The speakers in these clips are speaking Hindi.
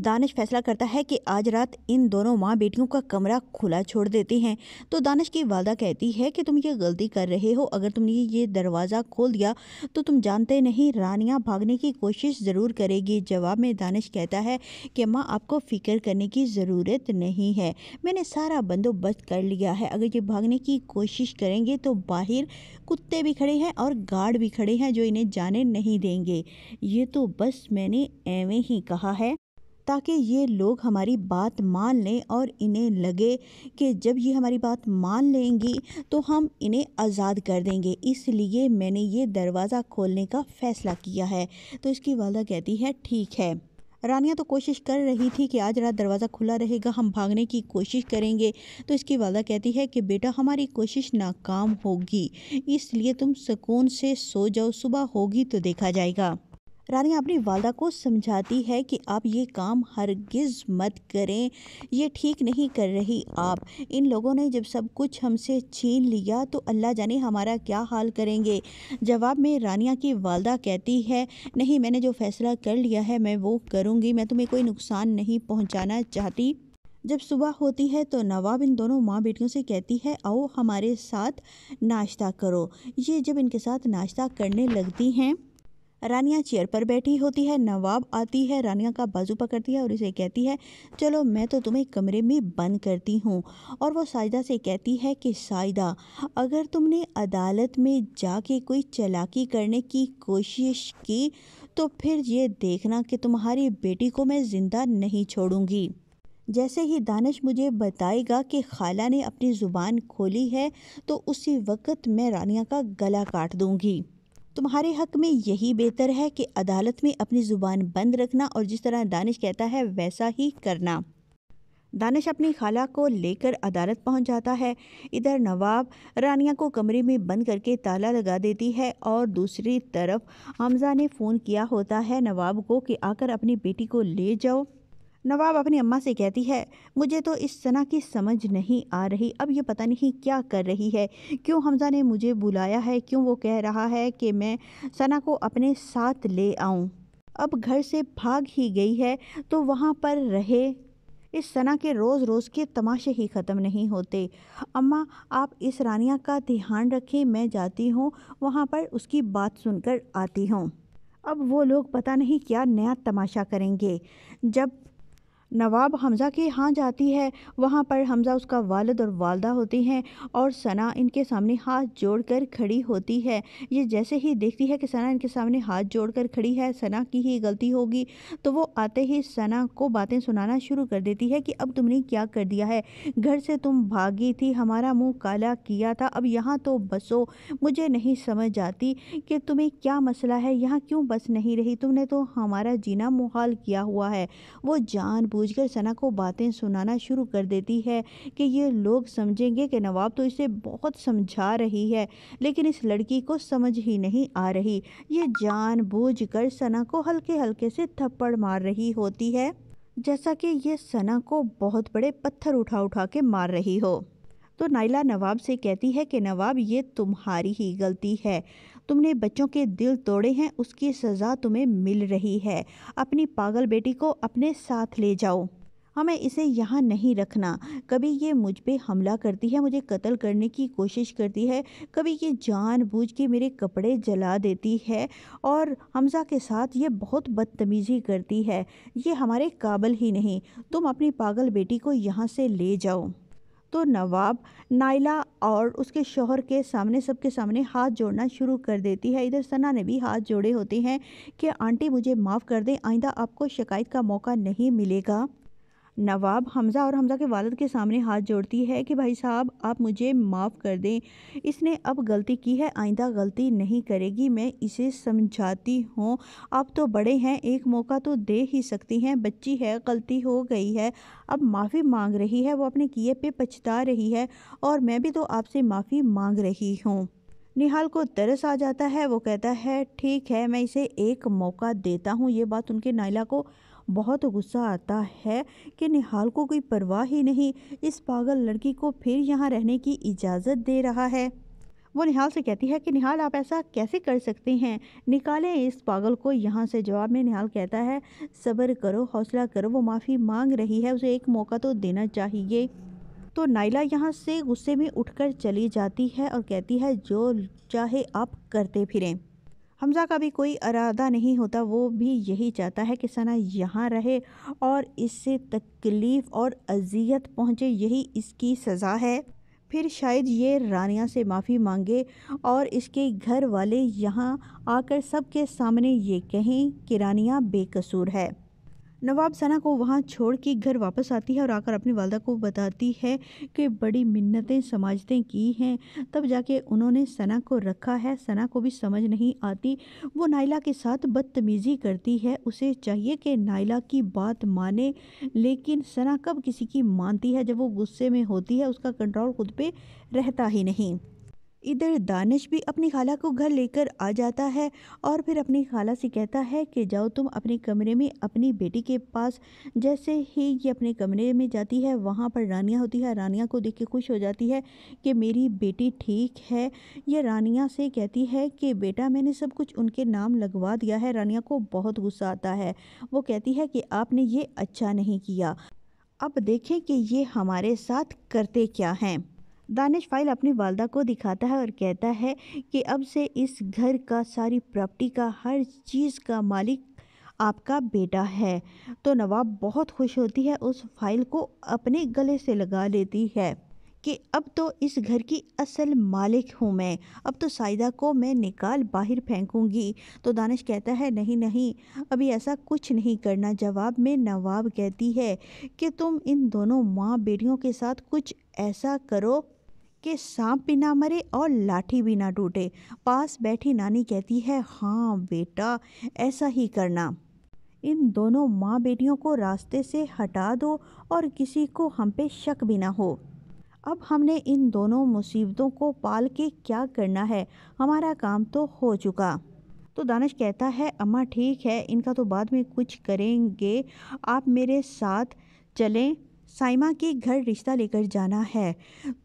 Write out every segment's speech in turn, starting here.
दानिश फैसला करता है कि आज रात इन दोनों माँ बेटियों का कमरा खुला छोड़ देते हैं तो दानिश की वालदा कहती है कि तुम ये गलती कर रहे हो अगर तुमने ये दरवाज़ा खोल दिया तो तुम जानते नहीं रानियाँ भागने की कोशिश ज़रूर करेगी जवाब में दानिश कहता है कि माँ आपको फ़िक्र करने की ज़रूरत नहीं है मैंने सारा बंदोबस्त कर लिया है अगर ये भागने की कोशिश करेंगे तो बाहर कुत्ते भी खड़े हैं और गार्ड भी खड़े हैं जो इन्हें जाने नहीं देंगे ये तो बस मैंने एवें ही कहा है ताकि ये लोग हमारी बात मान लें और इन्हें लगे कि जब ये हमारी बात मान लेंगी तो हम इन्हें आज़ाद कर देंगे इसलिए मैंने ये दरवाज़ा खोलने का फ़ैसला किया है तो इसकी वालदा कहती है ठीक है रानिया तो कोशिश कर रही थी कि आज रात दरवाज़ा खुला रहेगा हम भागने की कोशिश करेंगे तो इसकी वालदा कहती है कि बेटा हमारी कोशिश नाकाम होगी इसलिए तुम सुकून से सो जाओ सुबह होगी तो देखा जाएगा रानी अपनी वालदा को समझाती है कि आप ये काम हरगिज़ मत करें ये ठीक नहीं कर रही आप इन लोगों ने जब सब कुछ हमसे छीन लिया तो अल्लाह जाने हमारा क्या हाल करेंगे जवाब में रानिया की वालदा कहती है नहीं मैंने जो फ़ैसला कर लिया है मैं वो करूँगी मैं तुम्हें कोई नुकसान नहीं पहुँचाना चाहती जब सुबह होती है तो नवाब इन दोनों माँ बेटियों से कहती है आओ हमारे साथ नाश्ता करो ये जब इनके साथ नाश्ता करने लगती हैं रानिया चेयर पर बैठी होती है नवाब आती है रानिया का बाजू पकड़ती है और उसे कहती है चलो मैं तो तुम्हें कमरे में बंद करती हूँ और वो साजिदा से कहती है कि साजिदा अगर तुमने अदालत में जाके कोई चलाकी करने की कोशिश की तो फिर ये देखना कि तुम्हारी बेटी को मैं ज़िंदा नहीं छोड़ूंगी जैसे ही दानिश मुझे बताएगा कि खाला ने अपनी ज़ुबान खोली है तो उसी वक्त मैं रानिया का गला काट दूंगी तुम्हारे हक में यही बेहतर है कि अदालत में अपनी ज़ुबान बंद रखना और जिस तरह दानिश कहता है वैसा ही करना दानिश अपनी खाला को लेकर अदालत पहुंच जाता है इधर नवाब रानिया को कमरे में बंद करके ताला लगा देती है और दूसरी तरफ हमजा ने फ़ोन किया होता है नवाब को कि आकर अपनी बेटी को ले जाओ नवाब अपनी अम्मा से कहती है मुझे तो इस सना की समझ नहीं आ रही अब ये पता नहीं क्या कर रही है क्यों हमज़ा ने मुझे बुलाया है क्यों वो कह रहा है कि मैं सना को अपने साथ ले आऊँ अब घर से भाग ही गई है तो वहाँ पर रहे इस सना के रोज़ रोज़ के तमाशे ही ख़त्म नहीं होते अम्मा आप इस रानिया का ध्यान रखें मैं जाती हूँ वहाँ पर उसकी बात सुनकर आती हूँ अब वो लोग पता नहीं क्या नया तमाशा करेंगे जब नवाब हमज़ा के यहाँ जाती है वहाँ पर हमज़ा उसका वालद और वालदा होती हैं और सना इनके सामने हाथ जोड़कर खड़ी होती है ये जैसे ही देखती है कि सना इनके सामने हाथ जोड़कर खड़ी है सना की ही गलती होगी तो वो आते ही सना को बातें सुनाना शुरू कर देती है कि अब तुमने क्या कर दिया है घर से तुम भागी थी हमारा मुँह काला किया था अब यहाँ तो बसो मुझे नहीं समझ आती कि तुम्हें क्या मसला है यहाँ क्यों बस नहीं रही तुमने तो हमारा जीना मुहाल किया हुआ है वो जान सूझकर सना को बातें सुनाना शुरू कर देती है कि ये लोग समझेंगे कि नवाब तो इसे बहुत समझा रही है लेकिन इस लड़की को समझ ही नहीं आ रही ये कर सना को हल्के हल्के से थप्पड़ मार रही होती है जैसा कि यह सना को बहुत बड़े पत्थर उठा उठा के मार रही हो तो नाइला नवाब से कहती है कि नवाब ये तुम्हारी ही गलती है तुमने बच्चों के दिल तोड़े हैं उसकी सज़ा तुम्हें मिल रही है अपनी पागल बेटी को अपने साथ ले जाओ हमें इसे यहाँ नहीं रखना कभी ये मुझ पर हमला करती है मुझे कत्ल करने की कोशिश करती है कभी ये जानबूझ के मेरे कपड़े जला देती है और हमजा के साथ ये बहुत बदतमीज़ी करती है ये हमारे काबल ही नहीं तुम अपनी पागल बेटी को यहाँ से ले जाओ तो नवाब नाइला और उसके शोहर के सामने सबके सामने हाथ जोड़ना शुरू कर देती है इधर सना ने भी हाथ जोड़े होते हैं कि आंटी मुझे माफ़ कर दें आइंदा आपको शिकायत का मौका नहीं मिलेगा नवाब हमज़ा और हमज़ा के वालद के सामने हाथ जोड़ती है कि भाई साहब आप मुझे माफ़ कर दें इसने अब गलती की है आइंदा गलती नहीं करेगी मैं इसे समझाती हूँ आप तो बड़े हैं एक मौका तो दे ही सकती हैं बच्ची है गलती हो गई है अब माफ़ी मांग रही है वो अपने किए पे पछता रही है और मैं भी तो आपसे माफ़ी मांग रही हूँ निहाल को तरस आ जाता है वो कहता है ठीक है मैं इसे एक मौका देता हूँ ये बात उनके नायला को बहुत गुस्सा आता है कि निहाल को कोई परवाह ही नहीं इस पागल लड़की को फिर यहाँ रहने की इजाज़त दे रहा है वो निहाल से कहती है कि निहाल आप ऐसा कैसे कर सकते हैं निकालें इस पागल को यहाँ से जवाब में निहाल कहता है सब्र करो हौसला करो वो माफ़ी मांग रही है उसे एक मौका तो देना चाहिए तो नाइला यहाँ से गुस्से में उठकर चली जाती है और कहती है जो चाहे आप करते फिरें हमज़ा का भी कोई इरादा नहीं होता वो भी यही चाहता है कि सना यहाँ रहे और इससे तकलीफ़ और अजियत पहुँचे यही इसकी सज़ा है फिर शायद ये रानिया से माफ़ी मांगे और इसके घर वाले यहाँ आकर सबके सामने ये कहें कि रानिया बेकसूर है नवाब सना को वहाँ छोड़ के घर वापस आती है और आकर अपनी वालदा को बताती है कि बड़ी मिन्नतें समाजतें की हैं तब जाके उन्होंने सना को रखा है सना को भी समझ नहीं आती वो नाइला के साथ बदतमीज़ी करती है उसे चाहिए कि नाइला की बात माने लेकिन सना कब किसी की मानती है जब वो गुस्से में होती है उसका कंट्रोल खुद पर रहता ही नहीं इधर दानिश भी अपनी खाला को घर लेकर आ जाता है और फिर अपनी खाला से कहता है कि जाओ तुम अपने कमरे में अपनी बेटी के पास जैसे ही ये अपने कमरे में जाती है वहाँ पर रानिया होती है रानिया को देख के खुश हो जाती है कि मेरी बेटी ठीक है ये रानिया से कहती है कि बेटा मैंने सब कुछ उनके नाम लगवा दिया है रानिया को बहुत गुस्सा आता है वो कहती है कि आपने ये अच्छा नहीं किया अब देखें कि ये हमारे साथ करते क्या हैं दानिश फाइल अपनी वालदा को दिखाता है और कहता है कि अब से इस घर का सारी प्रॉपर्टी का हर चीज़ का मालिक आपका बेटा है तो नवाब बहुत खुश होती है उस फाइल को अपने गले से लगा लेती है कि अब तो इस घर की असल मालिक हूँ मैं अब तो साइदा को मैं निकाल बाहर फेंकूँगी तो दानिश कहता है नहीं नहीं अभी ऐसा कुछ नहीं करना जवाब में नवाब कहती है कि तुम इन दोनों माँ बेटियों के साथ कुछ ऐसा करो कि सांप भी ना मरे और लाठी भी ना टूटे पास बैठी नानी कहती है हाँ बेटा ऐसा ही करना इन दोनों माँ बेटियों को रास्ते से हटा दो और किसी को हम पे शक भी ना हो अब हमने इन दोनों मुसीबतों को पाल के क्या करना है हमारा काम तो हो चुका तो दानिश कहता है अम्मा ठीक है इनका तो बाद में कुछ करेंगे आप मेरे साथ चलें साइमा के घर रिश्ता लेकर जाना है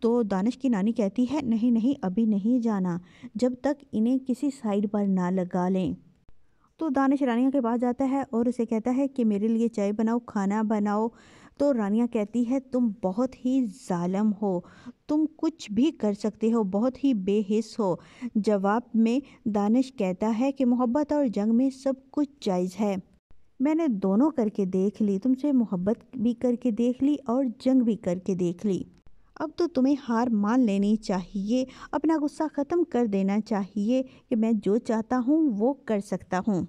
तो दानिश की नानी कहती है नहीं नहीं अभी नहीं जाना जब तक इन्हें किसी साइड पर ना लगा लें तो दानिश रानिया के पास जाता है और उसे कहता है कि मेरे लिए चाय बनाओ खाना बनाओ तो रानिया कहती है तुम बहुत ही जालम हो तुम कुछ भी कर सकते हो बहुत ही बेहिस हो जवाब में दानिश कहता है कि मोहब्बत और जंग में सब कुछ जायज़ है मैंने दोनों करके देख ली तुमसे मोहब्बत भी करके देख ली और जंग भी करके देख ली अब तो तुम्हें हार मान लेनी चाहिए अपना गुस्सा ख़त्म कर देना चाहिए कि मैं जो चाहता हूँ वो कर सकता हूँ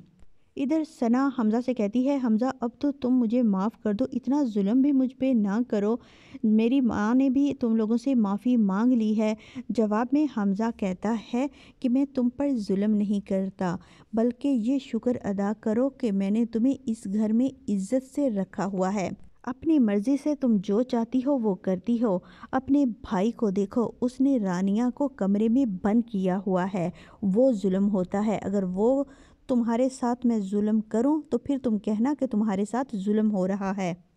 इधर सना हमज़ा से कहती है हमज़ा अब तो तुम मुझे माफ़ कर दो इतना जुल्म भी मुझ पर ना करो मेरी माँ ने भी तुम लोगों से माफ़ी मांग ली है जवाब में हमज़ा कहता है कि मैं तुम पर जुल्म नहीं करता बल्कि ये शुक्र अदा करो कि मैंने तुम्हें इस घर में इज़्ज़त से रखा हुआ है अपनी मर्ज़ी से तुम जो चाहती हो वो करती हो अपने भाई को देखो उसने रानिया को कमरे में बंद किया हुआ है वो जुल्म होता है अगर वो तुम्हारे साथ मैं जुल्म करूं तो फिर तुम कहना कि तुम्हारे साथ जुल्म हो रहा है